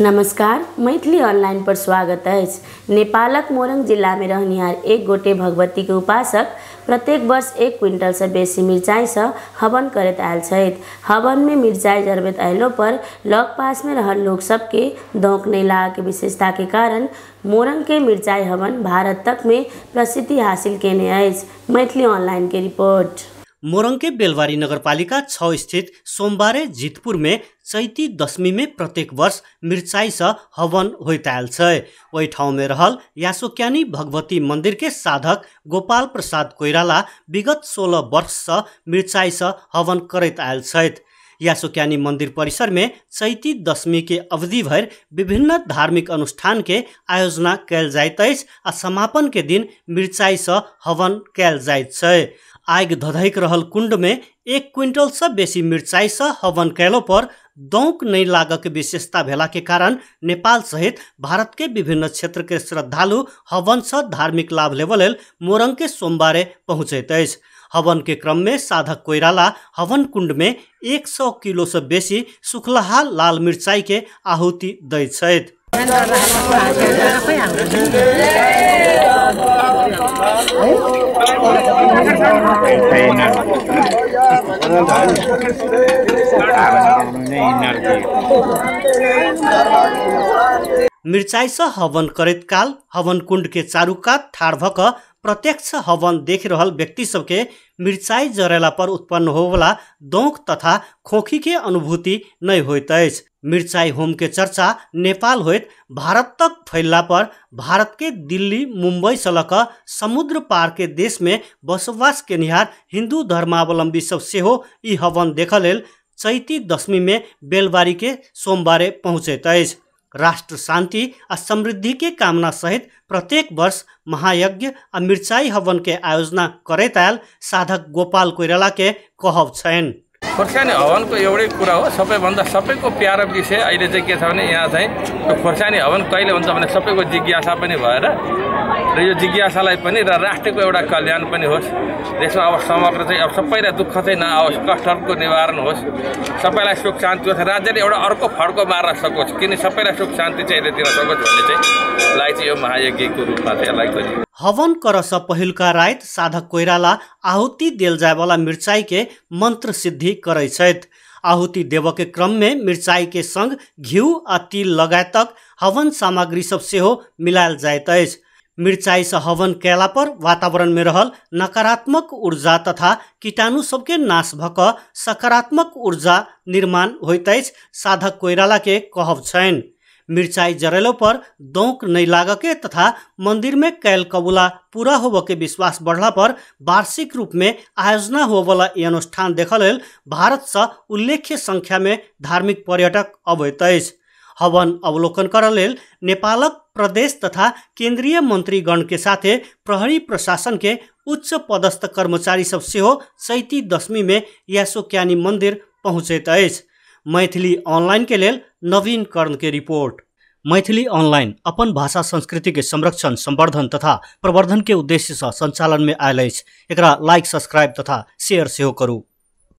नमस्कार मैथिली ऑनलाइन पर स्वागत है नेपालक मोरंग जिला में रहनिहार एक गोटे भगवती के उपासक प्रत्येक वर्ष एक क्विंटल से बेसी मिर्चाइसँ हवन करते आयल हवन में मिर्चाई मिर्चाइ जरबैत पर लग पास में पासमे रहल लोकसभके दौँक के लागऽके के कारण मोरंग के मिर्चाई हवन भारत तक में प्रसिद्धि हासिल केने अछि मैथिली ऑनलाइनके रिपोर्ट मोरङके बेलवारी नगरपालिका छ स्थित सोमबारे जितपुरमे चैती दशमीमे प्रत्येक वर्ष मिर्चाइस हवन होइताल छै ओहि ठाउँमे रहल यासोक्यानी भगवती मन्दिरके साधक गोपाल प्रसाद कोइराला विगत सोह्र वर्ष मिर्चाइस हवन करैत आयल छथि यासोक्यानी मन्दिर परिसरमे चैती दशमीके अवधिभर अवधि भरि विभिन्न धार्मिक अनुष्ठानके आयोजना कयल जाइत अछि आ समापनके दिन मिर्चाइसँ हवन कयल जाइत छै आगि धधक रहल कुण्डमे एक क्विंटल बेसी मिर्चाइसँ हवन कैलो पर दौक नै लागक विशेषता भेलाके कारण नेपाल सहित भारतके विभिन्न क्षेत्रके श्रद्धालु हवन धार्मिक लाभ लेबय लेल सोमबारे पहुँचैत अछि हवन के क्रम में साधक कोइराला हवन कुंड में एक सौ किलो से बेसी सुखलाहा लाल मिर्चाई के आहुति दै मिर्चाई से हवन करैत काल हवन कुंड के चारुकात ठाड़ भ प्रत्यक्ष हवन देख रहल व्यक्ति सबके मिर्चाई जरेला पर उत्पन्न होवला दौख तथा खोखी के अनुभूति नै होइत अछि मिर्चाई होम के चर्चा नेपाल होइत भारत तक फैलला पर भारत के दिल्ली मुंबई से लक समुद्र पार के देश में बसोबास निहार हिन्दू धर्मावलम्बी सब सेहो ई हवन देख लेल चैती दशमी में बेलबारी के सोमबारे पहुँचत अछि राष्ट्र शान्ति आ समृद्धिकै के कामना सहित प्रत्येक वर्ष महायज्ञ आ मिर्चाई हवन के आयोजना करैताल साधक गोपाल कोइराला के कहब छन् खोर्सानी हवनको एउटै कुरा हो सबैभन्दा सबैको प्यारो विषय अहिले चाहिँ के छ भने यहाँ चाहिँ खोर्सानी हवन कहिले हुन्छ भने सबैको जिज्ञासा पनि भएर र यो जिज्ञासालाई पनि र राष्ट्रको एउटा कल्याण पनि होस् देशमा अब समग्र चाहिँ अब सबैलाई दुःख चाहिँ नआओस् कष्टहरूको निवारण होस् सबैलाई सुख शान्ति होस् राज्यले एउटा अर्को फड्को मार्न सकोस् किन सबैलाई सुख शान्ति चाहिँ दिन सकोस् भन्ने चाहिँ लाई चाहिँ यो महायज्ञको रूपमा चाहिँ यसलाई गरियो हवन करस पहिलका रायत साधक कोइराला आहुति देल जायवाला मिर्चाइके मन्त्र सिद्धि करै छथि आहुति देवके क्रममे मिर्चाइके सङ्ग घिउ आ तिल लगायतक हवन सामग्री सब सेहो मिलायल जाइत अछि मिर्चाई से हवन कैला पर वातावरण में रहल नकारात्मक ऊर्जा तथा कीटाणु सबके नाश भक सकारात्मक ऊर्जा निर्माण होत साधक कोइराला के कहब मिर्चाई जरेलो पर दौक नै लागके तथा मंदिर में कैल कबूला पूरा होब के विश्वास बढ़ला पर वार्षिक रूप में आयोजना होवला ई अनुष्ठान देखल भारत से उल्लेख्य संख्या में धार्मिक पर्यटक अबैत अछि हवन अवलोकन लेल नेपालक प्रदेश तथा केन्द्रीय मन्त्रीगणके साथे प्रहरी प्रशासनके उच्च पदस्थ कर्मचारी सब सेहो चैती दशमीमे क्यानी मन्दिर पहुँचैत अछि मैथिली के लेल नवीन कर्णके रिपोर्ट मैथिली अनलाइन अपन भाषा संस्कृतिके संरक्षण संवर्धन तथा प्रवर्धनके उद्देश्यसँ सञ्चालनमे आयल अछि एकरा लाइक सब्सक्राइब तथा शेयर सेहो करू